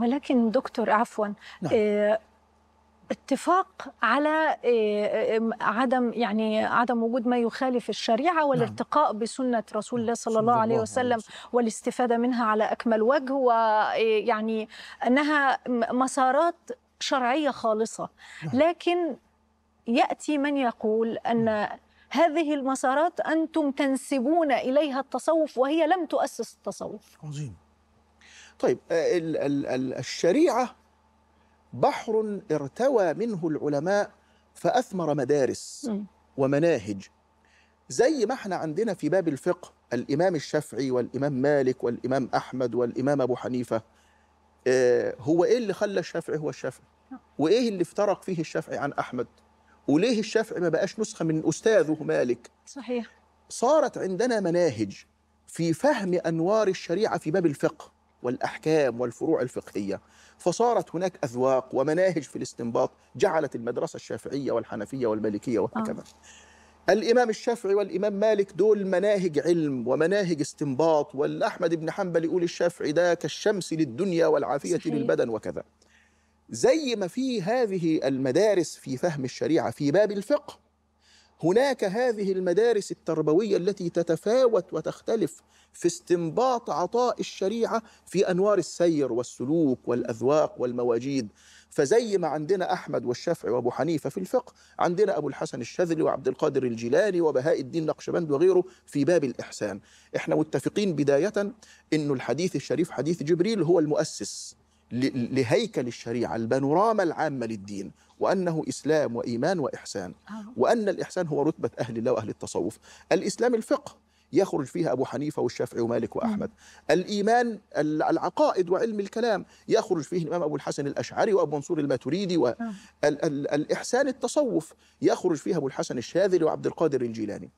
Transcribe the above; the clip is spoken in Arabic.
ولكن دكتور عفوا نعم. آه، اتفاق على آه، آه، عدم يعني عدم وجود ما يخالف الشريعه نعم. والارتقاء بسنه رسول الله صلى الله عليه وسلم والاستفاده منها على اكمل وجه ويعني انها مسارات شرعيه خالصه نعم. لكن ياتي من يقول ان نعم. هذه المسارات انتم تنسبون اليها التصوف وهي لم تؤسس التصوف عظيم طيب آه، ال ال ال الشريعة بحر ارتوى منه العلماء فأثمر مدارس ومناهج زي ما احنا عندنا في باب الفقه الإمام الشافعي والإمام مالك والإمام أحمد والإمام أبو حنيفة آه، هو إيه اللي خلى الشافعي هو الشافعي وإيه اللي افترق فيه الشافعي عن أحمد وليه الشافعي ما بقاش نسخة من أستاذه مالك صحيح صارت عندنا مناهج في فهم أنوار الشريعة في باب الفقه والاحكام والفروع الفقهيه فصارت هناك اذواق ومناهج في الاستنباط جعلت المدرسه الشافعيه والحنفيه والمالكيه وهكذا آه. الامام الشافعي والامام مالك دول مناهج علم ومناهج استنباط والاحمد بن حنبل يقول الشافعي ده كالشمس للدنيا والعافيه صحيح. للبدن وكذا زي ما في هذه المدارس في فهم الشريعه في باب الفقه هناك هذه المدارس التربويه التي تتفاوت وتختلف في استنباط عطاء الشريعه في انوار السير والسلوك والاذواق والمواجيد فزي ما عندنا احمد والشافعي وابو حنيفه في الفقه عندنا ابو الحسن الشاذلي وعبد القادر الجيلاني وبهاء الدين نقشبند وغيره في باب الاحسان احنا متفقين بدايه انه الحديث الشريف حديث جبريل هو المؤسس لهيكل الشريعة البانوراما العامة للدين وأنه إسلام وإيمان وإحسان آه. وأن الإحسان هو رتبة أهل الله وأهل التصوف الإسلام الفقه يخرج فيها أبو حنيفة والشافعي ومالك وأحمد الإيمان العقائد وعلم الكلام يخرج فيه الإمام أبو الحسن الأشعري وأبو منصور الماتريدي والإحسان آه. التصوف يخرج فيها أبو الحسن الشاذلي وعبد القادر الجيلاني